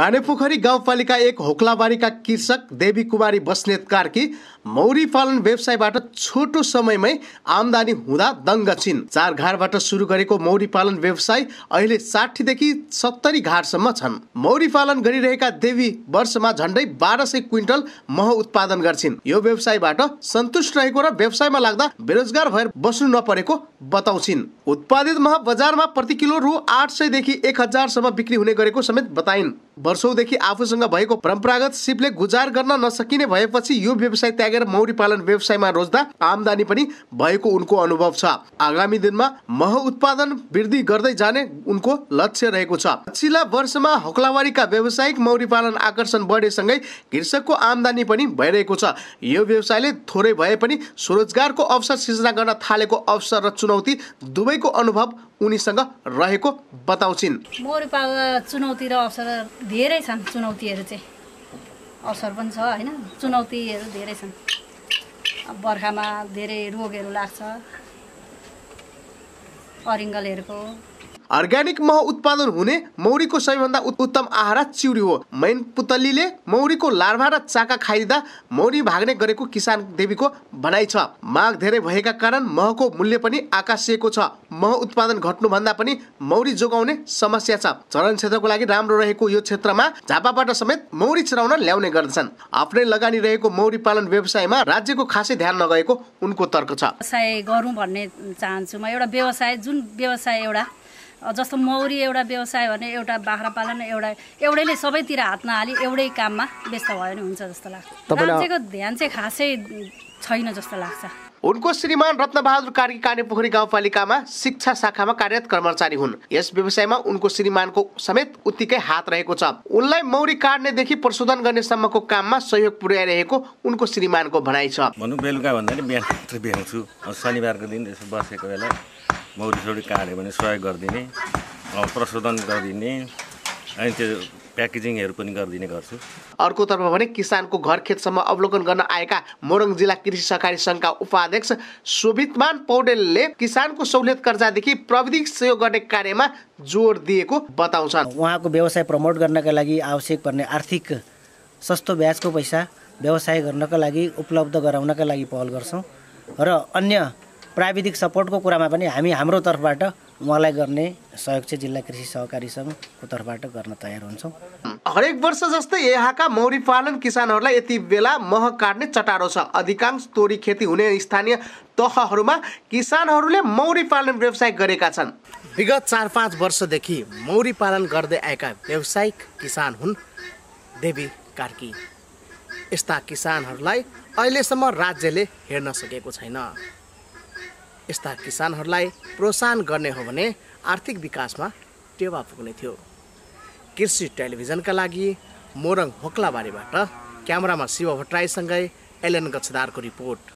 काँडेपोखरी गाउँपालिका एक होक्लाबारीका कृषक देवी कुमारी बस्नेत कार्की मौरी पालन व्यवसायबाट छोटो समयमै आमदानी हुँदा दङ्ग छिन् चार घाटबाट सुरु गरेको मौरी पालन व्यवसाय अहिले साठीदेखि सत्तरी घाटसम्म छन् मौरी पालन गरिरहेका देवी वर्षमा झन्डै बाह्र सय क्विन्टल मह उत्पादन गर्छिन् यो व्यवसायबाट सन्तुष्ट रहेको र व्यवसायमा लाग्दा बेरोजगार भएर बस्नु नपरेको बताउँछिन् उत्पादित मह बजारमा प्रति किलो रु आठ सयदेखि एक हजारसम्म बिक्री हुने गरेको समेत बताइन् वर्षौँदेखि आफूसँग भएको परम्परागत सिपले गुजार गर्न नसकिने भएपछि यो व्यवसाय त्यागेर मौरी पालन व्यवसायमा रोज्दा आमदानी पनि भएको उनको अनुभव छ आगामी दिनमा मह उत्पादन वृद्धि गर्दै जाने उनको लक्ष्य रहेको छ पछिल्ला वर्षमा हकलावारीका व्यावसायिक मौरी पालन आकर्षण बढेसँगै कृषकको आमदानी पनि भइरहेको छ यो व्यवसायले थोरै भए पनि स्वरोजगारको अवसर सिर्जना गर्न थालेको अवसर र चुनौती दुवैको अनुभव उनीसँग रहेको बताउँछिन् मोरपा चुनौती र अवसर धेरै छन् चुनौतीहरू चाहिँ अवसर पनि छ होइन चुनौतीहरू धेरै छन् बर्खामा धेरै रोगहरू लाग्छ अरिङ्गलहरूको अर्ग्यानिक मह उत्पादन हुने मौरीको सबैभन्दा उत्तम आहारा चिउरी हो मैन पुतलीले मौरीको लार्भा र चाका खाइदिँदा मौरी भाग्ने गरेको किसान देवीको भनाइ छ माग धेरै भएका कारण महको मूल्य पनि आकाशिएको छ मह उत्पादन घट्नुभन्दा पनि मौरी जोगाउने समस्या छ चरण क्षेत्रको लागि राम्रो रहेको यो क्षेत्रमा झापाबाट समेत मौरी चराउन ल्याउने गर्दछन् आफ्नै लगानी रहेको मौरी पालन व्यवसायमा राज्यको खासै ध्यान नगएको उनको तर्क छ व्यवसाय गरौँ भन्ने चाहन्छु म एउटा व्यवसाय जुन व्यवसाय एउटा जस्तो मौरी एउटा व्यवसाय भने एउटा बाख्रा पालन एउटा एउटैले सबैतिर हात नहाली एउटै काममा व्यस्त भयो भने हुन्छ जस्तो लाग्छ मान्छेको ध्यान चाहिँ खासै छैन जस्तो लाग्छ उनको श्रीमान रत्नबहादुर कार्की कानेपोखरी गाउँपालिकामा शिक्षा शाखामा कार्यरत कर्मचारी हुन् यस व्यवसायमा उनको श्रीमानको समेत उत्तिकै हात रहेको छ उनलाई मौरी काट्नेदेखि प्रशोधन गर्नेसम्मको काममा सहयोग पुर्याइरहेको उनको श्रीमानको भनाइ छ भनौँ बेलुका भन्दा नि बिहान बिहाउँछु शनिबारको दिन यसो बसेको बेला मौरीसौरी काट्यो भने सहयोग गरिदिने प्रशोधन गरिदिने अनि त्यो प्याकेजिङहरू पनि गरिदिने गर्छु अर्कोतर्फ भने किसानको घर खेतसम्म अवलोकन गर्न आएका मोरङ जिल्ला कृषि सहकारी सङ्घका उपाध्यक्ष शोभितमान पौडेलले किसानको सहुलियत कर्जादेखि प्रविधि सहयोग गर्ने कार्यमा जोड दिएको बताउँछन् उहाँको व्यवसाय प्रमोट गर्नका लागि आवश्यक पर्ने आर्थिक सस्तो ब्याजको पैसा व्यवसाय गर्नका लागि उपलब्ध गराउनका लागि पहल गर्छौँ र अन्य प्राविधिक सपोर्टको कुरामा पनि हामी हाम्रो तर्फबाट उहाँलाई गर्ने सहयोग चाहिँ जिल्ला कृषि सहकारी सङ्घको तर्फबाट गर्न तयार हुन्छौँ हरेक वर्ष जस्तै यहाँका मौरी पालन किसानहरूलाई यति बेला मह काट्ने चटारो छ अधिकांश तोरी खेती हुने स्थानीय तहहरूमा किसानहरूले मौरी पालन व्यवसाय गरेका छन् विगत चार पाँच वर्षदेखि मौरी पालन गर्दै आएका व्यावसायिक किसान हुन् देवी कार्की यस्ता किसानहरूलाई अहिलेसम्म राज्यले हेर्न सकेको छैन यस्ता किसानहरूलाई प्रोत्साहन गर्ने हो भने आर्थिक विकासमा टेवा पुग्ने थियो कृषि टेलिभिजनका लागि मोरङ होक्लाबारीबाट क्यामरामा शिव भट्टराईसँगै एलएन गच्छदारको रिपोर्ट